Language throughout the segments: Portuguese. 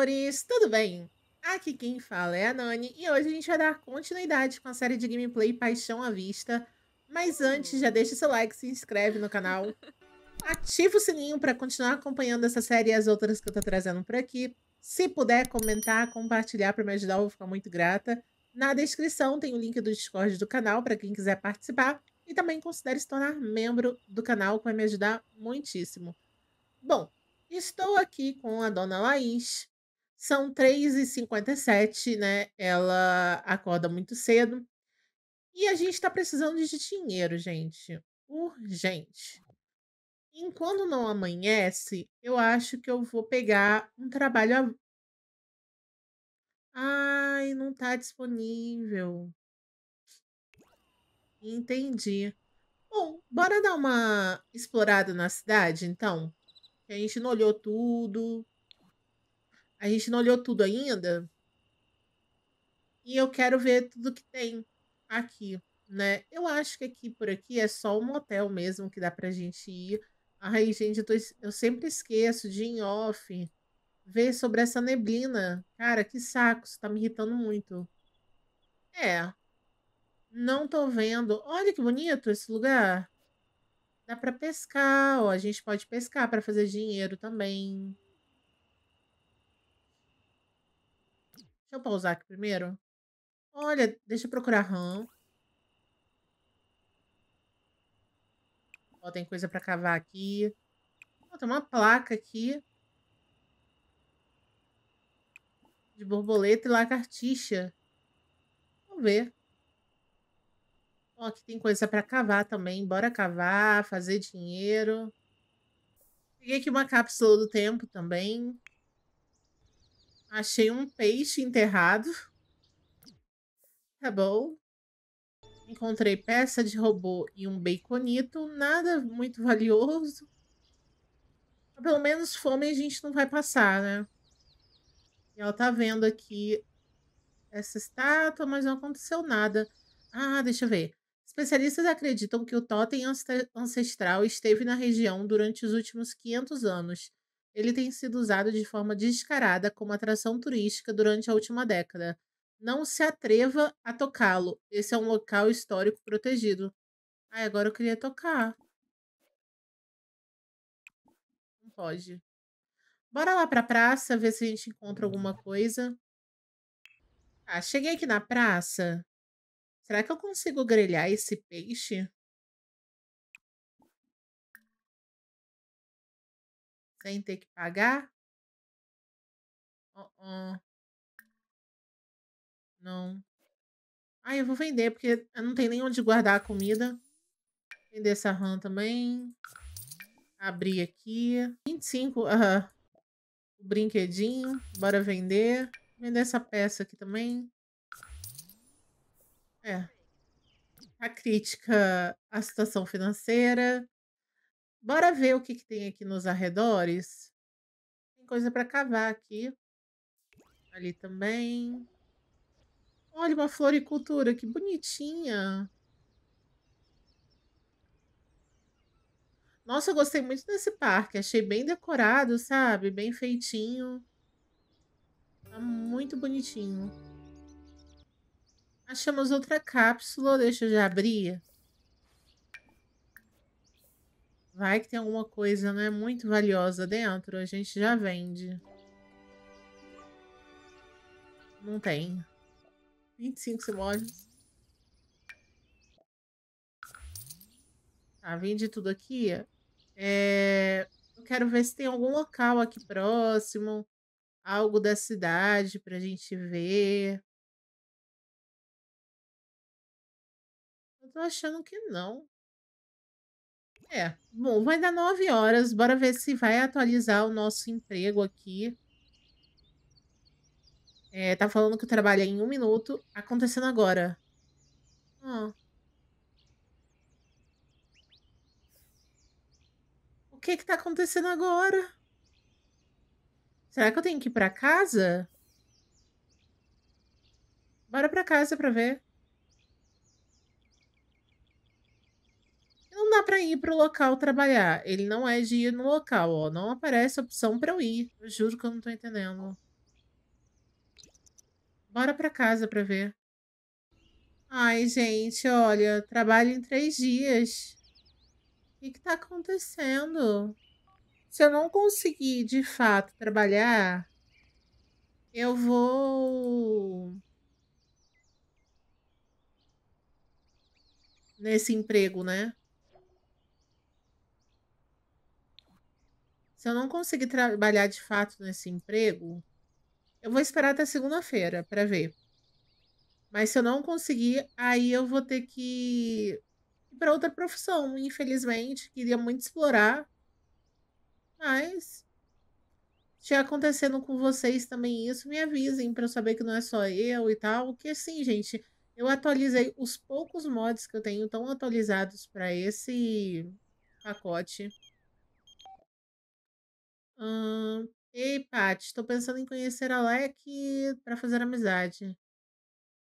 amores, tudo bem? Aqui quem fala é a Nani e hoje a gente vai dar continuidade com a série de gameplay Paixão à Vista. Mas antes, já deixa seu like, se inscreve no canal, ativa o sininho para continuar acompanhando essa série e as outras que eu tô trazendo por aqui. Se puder comentar, compartilhar para me ajudar, eu vou ficar muito grata. Na descrição tem o link do Discord do canal para quem quiser participar e também considere se tornar membro do canal, que vai me ajudar muitíssimo. Bom, estou aqui com a dona Laís, são 3h57, né? Ela acorda muito cedo. E a gente está precisando de dinheiro, gente. Urgente. Enquanto não amanhece, eu acho que eu vou pegar um trabalho. A... Ai, não está disponível. Entendi. Bom, bora dar uma explorada na cidade, então? A gente não olhou tudo. A gente não olhou tudo ainda. E eu quero ver tudo que tem aqui, né? Eu acho que aqui por aqui é só um motel mesmo que dá pra gente ir. Ai, gente, eu, tô, eu sempre esqueço de em off ver sobre essa neblina. Cara, que saco, isso tá me irritando muito. É. Não tô vendo. Olha que bonito esse lugar. Dá para pescar, ó, a gente pode pescar para fazer dinheiro também. Deixa eu pausar aqui primeiro. Olha, deixa eu procurar RAM. Ó, tem coisa pra cavar aqui. Ó, tem uma placa aqui. De borboleta e lagartixa. Vamos ver. Ó, aqui tem coisa pra cavar também. Bora cavar, fazer dinheiro. Peguei aqui uma cápsula do tempo também. Achei um peixe enterrado. Tá bom. Encontrei peça de robô e um baconito. Nada muito valioso. Pelo menos fome a gente não vai passar, né? E ela tá vendo aqui essa estátua, mas não aconteceu nada. Ah, deixa eu ver. Especialistas acreditam que o totem ancestral esteve na região durante os últimos 500 anos ele tem sido usado de forma descarada como atração turística durante a última década. Não se atreva a tocá-lo. Esse é um local histórico protegido. Ai, agora eu queria tocar. Não pode. Bora lá pra praça ver se a gente encontra alguma coisa. Ah, cheguei aqui na praça. Será que eu consigo grelhar esse peixe? sem ter que pagar? Uh -uh. Não. Ah, eu vou vender, porque eu não tenho nem onde guardar a comida. Vender essa RAM também. Abrir aqui. 25, aham. Uh brinquedinho. Bora vender. Vender essa peça aqui também. É. A crítica à situação financeira. Bora ver o que, que tem aqui nos arredores? Tem coisa para cavar aqui. Ali também. Olha, uma floricultura, que bonitinha. Nossa, eu gostei muito desse parque. Achei bem decorado, sabe? Bem feitinho. Tá muito bonitinho. Achamos outra cápsula. Deixa eu já abrir. Vai que tem alguma coisa, né, muito valiosa dentro, a gente já vende. Não tem. 25 simones. Tá, vende tudo aqui. É... Eu quero ver se tem algum local aqui próximo, algo da cidade pra gente ver. Eu tô achando que não. É. Bom, vai dar 9 horas. Bora ver se vai atualizar o nosso emprego aqui. É, tá falando que o trabalho é em um minuto. Acontecendo agora. O que que tá acontecendo agora? Será que eu tenho que ir pra casa? Bora pra casa pra ver. não dá para ir pro local trabalhar. Ele não é de ir no local, ó. Não aparece opção para eu ir. Eu juro que eu não tô entendendo. Bora para casa para ver. Ai, gente, olha, trabalho em três dias. O que, que tá acontecendo? Se eu não conseguir de fato trabalhar, eu vou. Nesse emprego, né? se eu não conseguir trabalhar de fato nesse emprego, eu vou esperar até segunda-feira para ver. Mas se eu não conseguir, aí eu vou ter que ir para outra profissão. Infelizmente, queria muito explorar. Mas se acontecendo com vocês também isso, me avisem para eu saber que não é só eu e tal. Que sim, gente, eu atualizei os poucos mods que eu tenho tão atualizados para esse pacote. Ei, Paty, estou pensando em conhecer a Leque para fazer amizade.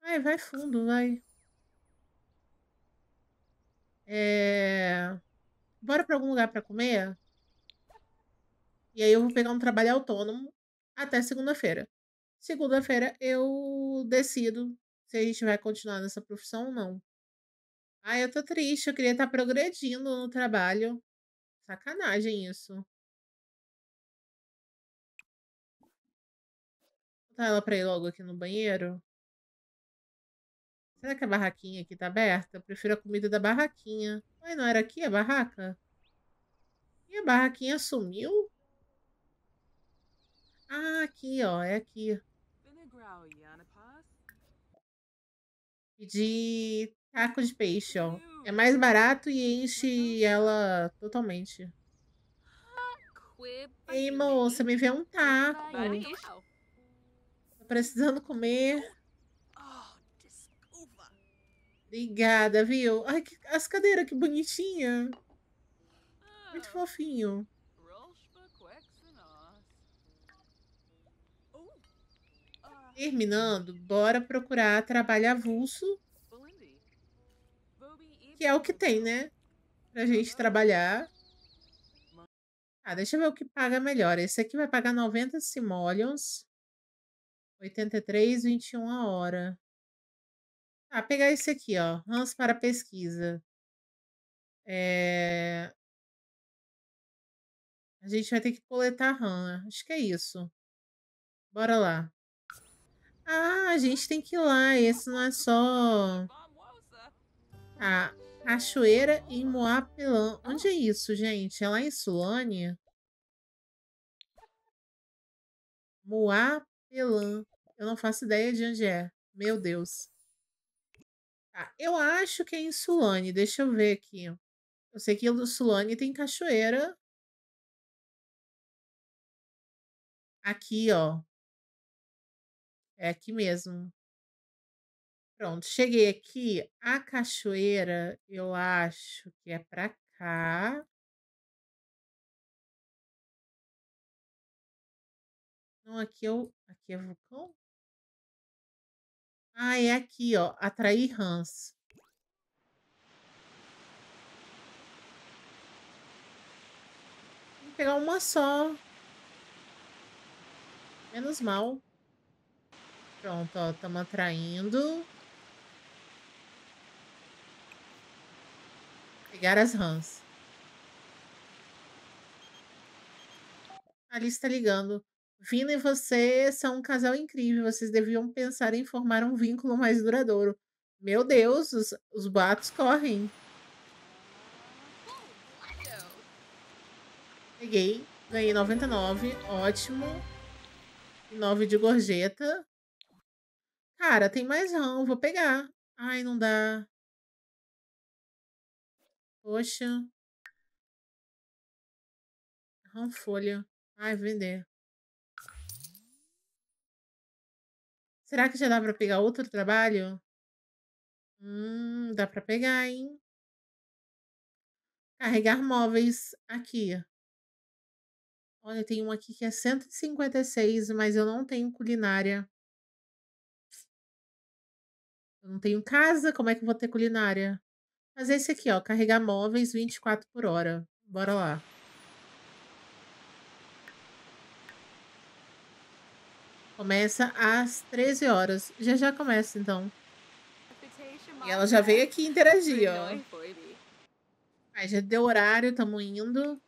Vai, vai fundo, vai. É... Bora para algum lugar para comer? E aí eu vou pegar um trabalho autônomo até segunda-feira. Segunda-feira eu decido se a gente vai continuar nessa profissão ou não. Ai, eu tô triste, eu queria estar tá progredindo no trabalho. Sacanagem isso. Dá ela pra ir logo aqui no banheiro? Será que a barraquinha aqui tá aberta? Eu prefiro a comida da barraquinha. Mas não era aqui a barraca? E a barraquinha sumiu? Ah, aqui, ó. É aqui. Pedi taco de peixe, ó. É mais barato e enche ela totalmente. Ei, moça, me vê um taco. Precisando comer. Oh, Obrigada, viu? Ai, que, as cadeiras, que bonitinha. Muito ah, fofinho. Oh, ah. Terminando, bora procurar trabalho avulso. Que é o que tem, né? Pra gente uhum. trabalhar. Ah, deixa eu ver o que paga melhor. Esse aqui vai pagar 90 simoleons. 83, 21 a hora. Ah, pegar esse aqui, ó. Rãs para pesquisa. É... A gente vai ter que coletar RAM. Acho que é isso. Bora lá. Ah, a gente tem que ir lá. Esse não é só... A ah, Cachoeira em Moapelão. Onde é isso, gente? É lá em Sulane? Moapelã. Elan. Eu não faço ideia de onde é. Meu Deus. Tá, eu acho que é em Sulane. Deixa eu ver aqui. Eu sei que o Sulane tem cachoeira. Aqui, ó. É aqui mesmo. Pronto, cheguei aqui. A cachoeira, eu acho que é pra cá. Não, aqui eu Aqui é vulcão? Ah, é aqui, ó. Atrair rãs. Vou pegar uma só. Menos mal. Pronto, ó. Estamos atraindo. Pegar as rãs. Ali está ligando. Vina e você são um casal incrível. Vocês deviam pensar em formar um vínculo mais duradouro. Meu Deus, os, os boatos correm. Peguei, ganhei 99, ótimo. 9 de gorjeta. Cara, tem mais rão, vou pegar. Ai, não dá. Poxa. Rão folha. Ai, vender. Será que já dá para pegar outro trabalho? Hum, dá para pegar, hein? Carregar móveis aqui. Olha, tem um aqui que é 156, mas eu não tenho culinária. Eu não tenho casa, como é que eu vou ter culinária? Mas esse aqui, ó, carregar móveis 24 por hora. Bora lá. Começa às 13 horas. Já já começa, então. E ela já veio aqui interagir, ó. Aí já deu horário, tamo indo.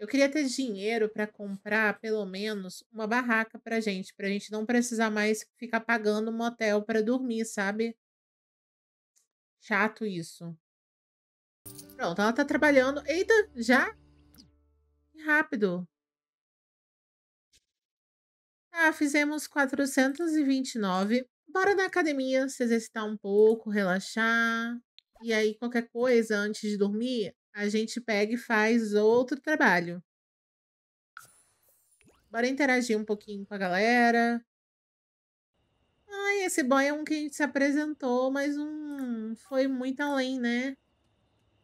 Eu queria ter dinheiro para comprar pelo menos uma barraca pra gente, pra gente não precisar mais ficar pagando um motel para dormir, sabe? Chato isso. Pronto, ela tá trabalhando. Eita, já? Rápido. Ah, fizemos 429. Bora na academia se exercitar um pouco, relaxar. E aí, qualquer coisa antes de dormir, a gente pega e faz outro trabalho. Bora interagir um pouquinho com a galera. Ai, esse boy é um que a gente se apresentou, mas um foi muito além, né?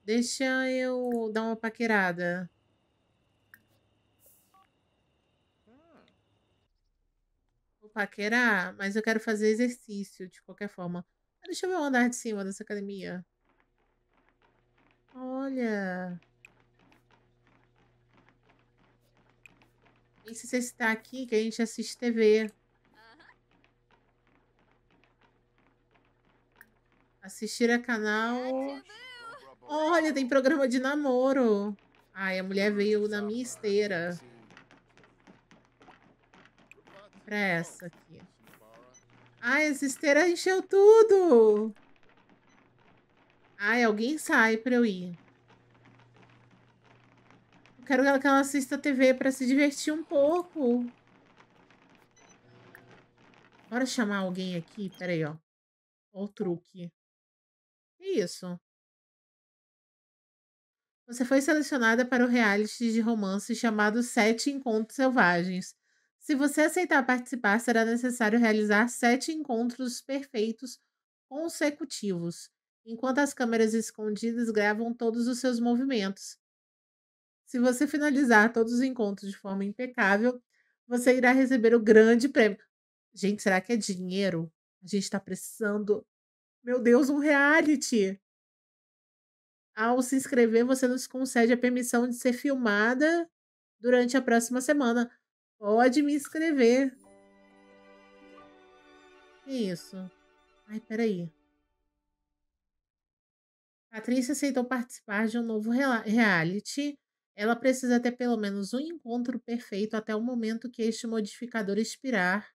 Deixa eu dar uma paquerada. paquerar, mas eu quero fazer exercício de qualquer forma. Ah, deixa eu ver o andar de cima dessa academia. Olha. E se você está aqui, que a gente assiste TV. Assistir a canal. Olha, tem programa de namoro. Ai, a mulher veio na minha esteira pra essa aqui. Ai, essa esteira encheu tudo! Ai, alguém sai pra eu ir. Eu quero que ela assista TV pra se divertir um pouco. Bora chamar alguém aqui. Pera aí, ó. Olha o truque. Que isso? Você foi selecionada para o reality de romance chamado Sete Encontros Selvagens. Se você aceitar participar, será necessário realizar sete encontros perfeitos consecutivos, enquanto as câmeras escondidas gravam todos os seus movimentos. Se você finalizar todos os encontros de forma impecável, você irá receber o grande prêmio. Gente, será que é dinheiro? A gente está precisando. Meu Deus, um reality! Ao se inscrever, você nos concede a permissão de ser filmada durante a próxima semana. Pode me escrever. Que é isso? Ai, peraí. Patrícia aceitou participar de um novo reality. Ela precisa ter pelo menos um encontro perfeito até o momento que este modificador expirar.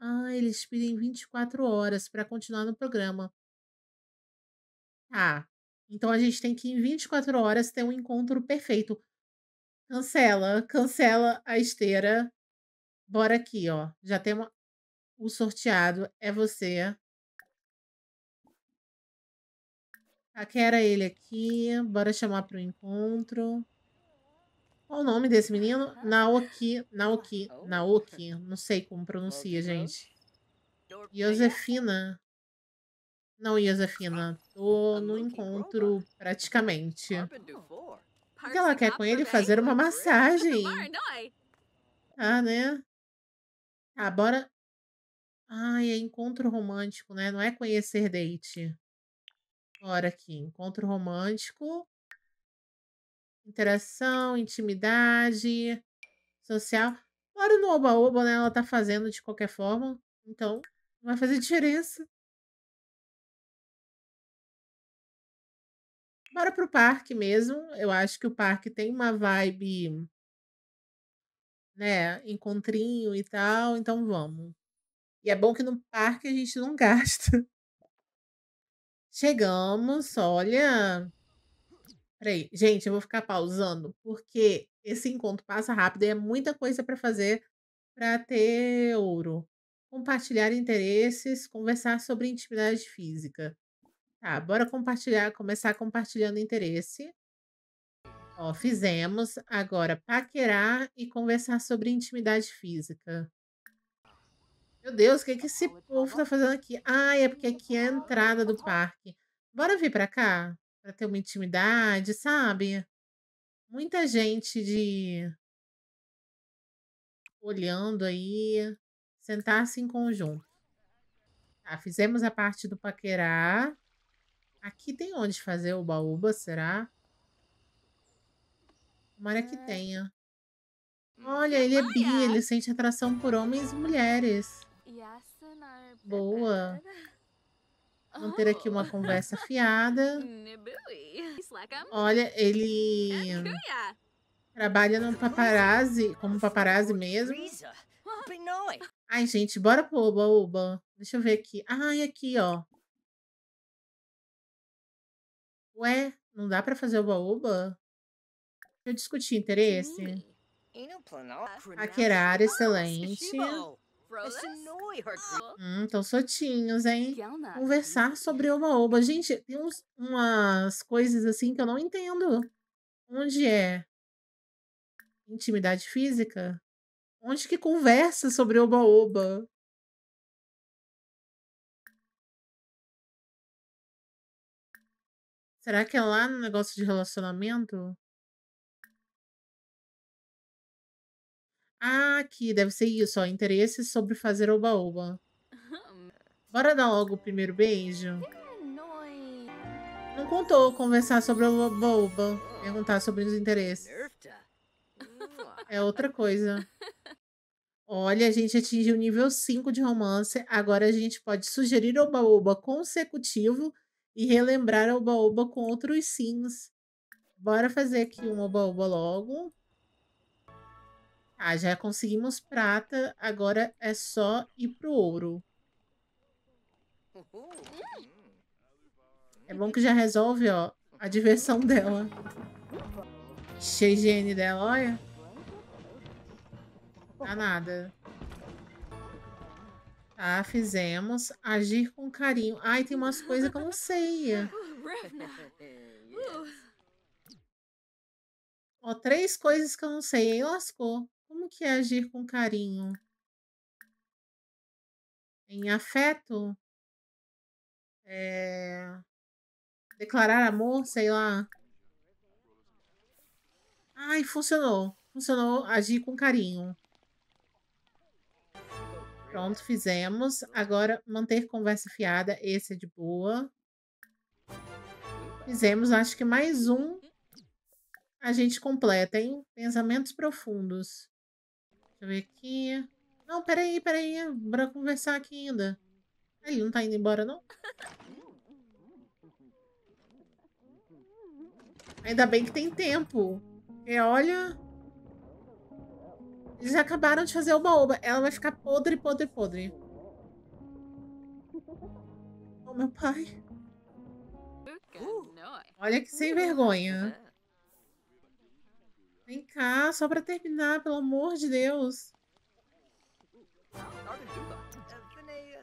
Ah, ele expira em 24 horas para continuar no programa. Tá. Então a gente tem que, em 24 horas, ter um encontro perfeito. Cancela, cancela a esteira. Bora aqui, ó. Já temos o sorteado. É você. Paquera tá, ele aqui. Bora chamar para o encontro. Qual o nome desse menino? Naoki, Naoki, Naoki. Não sei como pronuncia, gente. Josefina. Não, Josefina. Tô ah, no encontro praticamente. O que ela quer com ele? Fazer uma massagem. Ah, né? Ah, bora. Ai, é encontro romântico, né? Não é conhecer date. Bora aqui. Encontro romântico. Interação, intimidade, social. Bora no oba-oba, né? Ela tá fazendo de qualquer forma. Então, não vai fazer diferença. Fora pro parque mesmo, eu acho que o parque tem uma vibe, né, encontrinho e tal, então vamos. E é bom que no parque a gente não gasta. Chegamos, olha. Peraí, gente, eu vou ficar pausando, porque esse encontro passa rápido e é muita coisa para fazer para ter ouro. Compartilhar interesses, conversar sobre intimidade física. Tá, bora compartilhar, começar compartilhando interesse. Ó, fizemos. Agora, paquerar e conversar sobre intimidade física. Meu Deus, o que, que esse então povo tá fazendo aqui? Ah, é porque aqui é a entrada do parque. Bora vir pra cá? Pra ter uma intimidade, sabe? Muita gente de. olhando aí. Sentar-se em conjunto. Tá, fizemos a parte do paquerar. Aqui tem onde fazer o baúba, será? Tomara que tenha. Hum, Olha, ele é bi, ele sente atração por homens e mulheres. Boa. Vamos ter aqui uma oh. conversa fiada. Olha, ele é trabalha no paparazzi, como paparazzi mesmo. Ai, gente, bora pro Oba Oba. Deixa eu ver aqui. Ai, aqui, ó. Ué, não dá para fazer oba-oba? Deixa eu discutir interesse. Paquerar, excelente. Assim. Hum, tão sotinhos, hein? Né? Conversar sobre oba-oba. Gente, tem uns, umas coisas assim que eu não entendo. Onde é intimidade física? Onde que conversa sobre oba-oba? Será que é lá no negócio de relacionamento? Ah, aqui, deve ser isso, ó. Interesse sobre fazer oba-oba. Bora dar logo o primeiro beijo? É Não contou conversar sobre oba-oba. Perguntar sobre os interesses. É outra coisa. Olha, a gente atingiu o nível 5 de romance. Agora a gente pode sugerir oba-oba consecutivo e relembrar o Oba-Oba com outros sims. Bora fazer aqui um Oba-Oba logo. Ah, já conseguimos prata, agora é só ir pro ouro. É bom que já resolve, ó, a diversão dela. de higiene dela, olha. Tá nada. Tá, fizemos. Agir com carinho. Ai, tem umas coisas que eu não sei. Ó, três coisas que eu não sei. Aí lascou. Como que é agir com carinho? Em afeto? É... Declarar amor, sei lá. Ai, funcionou. Funcionou agir com carinho. Pronto, fizemos. Agora, manter conversa fiada. Esse é de boa. Fizemos, acho que mais um. A gente completa, hein? Pensamentos profundos. Deixa eu ver aqui. Não, peraí, peraí. Bora conversar aqui ainda. Ele não tá indo embora, não? Ainda bem que tem tempo. E olha... Eles acabaram de fazer uma oba. Ela vai ficar podre, podre, podre. Oh, meu pai. Uh, olha que sem vergonha. Vem cá, só pra terminar, pelo amor de Deus.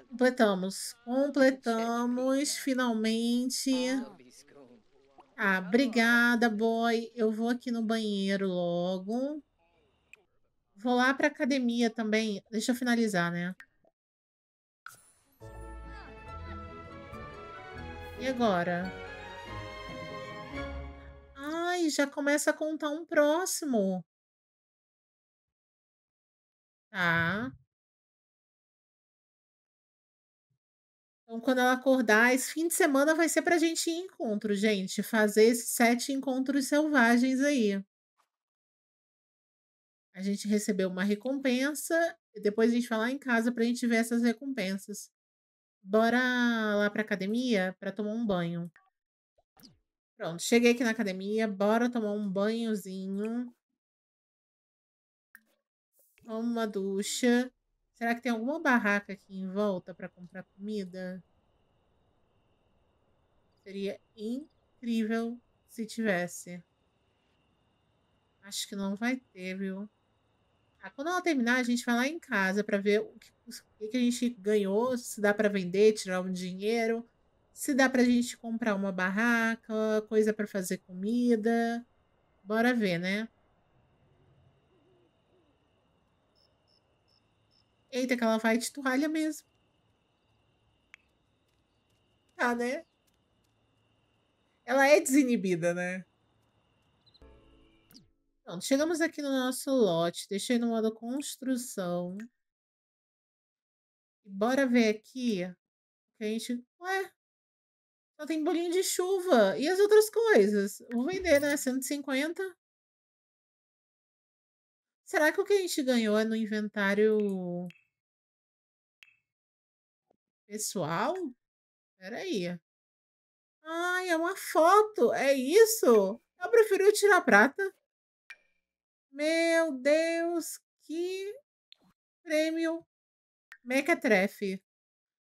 Completamos. Completamos, finalmente. Ah, obrigada, boy. Eu vou aqui no banheiro logo. Vou lá pra academia também. Deixa eu finalizar, né? E agora? Ai, já começa a contar um próximo. Tá. Então, quando ela acordar, esse fim de semana vai ser pra gente ir em encontro, gente. Fazer esses sete encontros selvagens aí a gente recebeu uma recompensa e depois a gente vai lá em casa para a gente ver essas recompensas. Bora lá para academia para tomar um banho. Pronto, cheguei aqui na academia, bora tomar um banhozinho. Uma ducha. Será que tem alguma barraca aqui em volta para comprar comida? Seria incrível se tivesse. Acho que não vai ter, viu? Ah, quando ela terminar, a gente vai lá em casa para ver o que, o que, a gente ganhou, se dá para vender, tirar um dinheiro, se dá para a gente comprar uma barraca, coisa para fazer comida. Bora ver, né? Eita, que ela vai de toalha mesmo. Tá, né? Ela é desinibida, né? Pronto, chegamos aqui no nosso lote, deixei no modo construção. E bora ver aqui que a gente. Ué, só tem bolinho de chuva. E as outras coisas? Vou vender, né? 150. Será que o que a gente ganhou é no inventário pessoal? Peraí. Ai, é uma foto. É isso? Eu prefiro tirar prata. Meu Deus, que prêmio mequetrefe.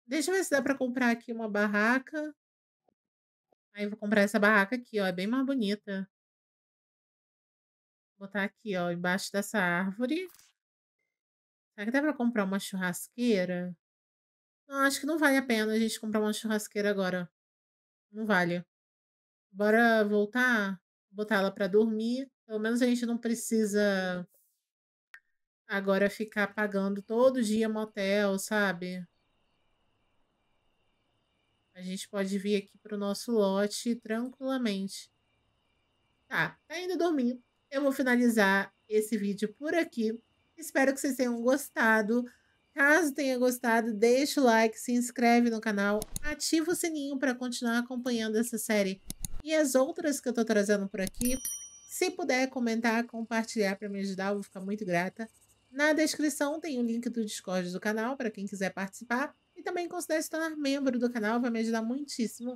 Deixa eu ver se dá para comprar aqui uma barraca. Aí vou comprar essa barraca aqui, ó. É bem mais bonita. Vou botar aqui, ó, embaixo dessa árvore. Será que dá para comprar uma churrasqueira? Não, acho que não vale a pena a gente comprar uma churrasqueira agora. Não vale. Bora voltar, botar ela para dormir pelo menos a gente não precisa agora ficar pagando todo dia motel, sabe? A gente pode vir aqui pro nosso lote tranquilamente. Tá, tá indo dormir. Eu vou finalizar esse vídeo por aqui. Espero que vocês tenham gostado. Caso tenha gostado, deixa o like, se inscreve no canal, ativa o sininho para continuar acompanhando essa série e as outras que eu tô trazendo por aqui. Se puder comentar, compartilhar para me ajudar, eu vou ficar muito grata. Na descrição tem o link do Discord do canal para quem quiser participar e também considere se tornar membro do canal, vai me ajudar muitíssimo.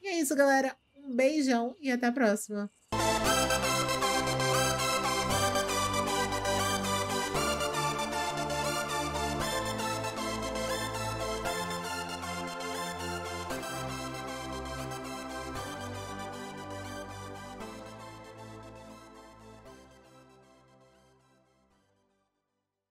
E é isso, galera. Um beijão e até a próxima.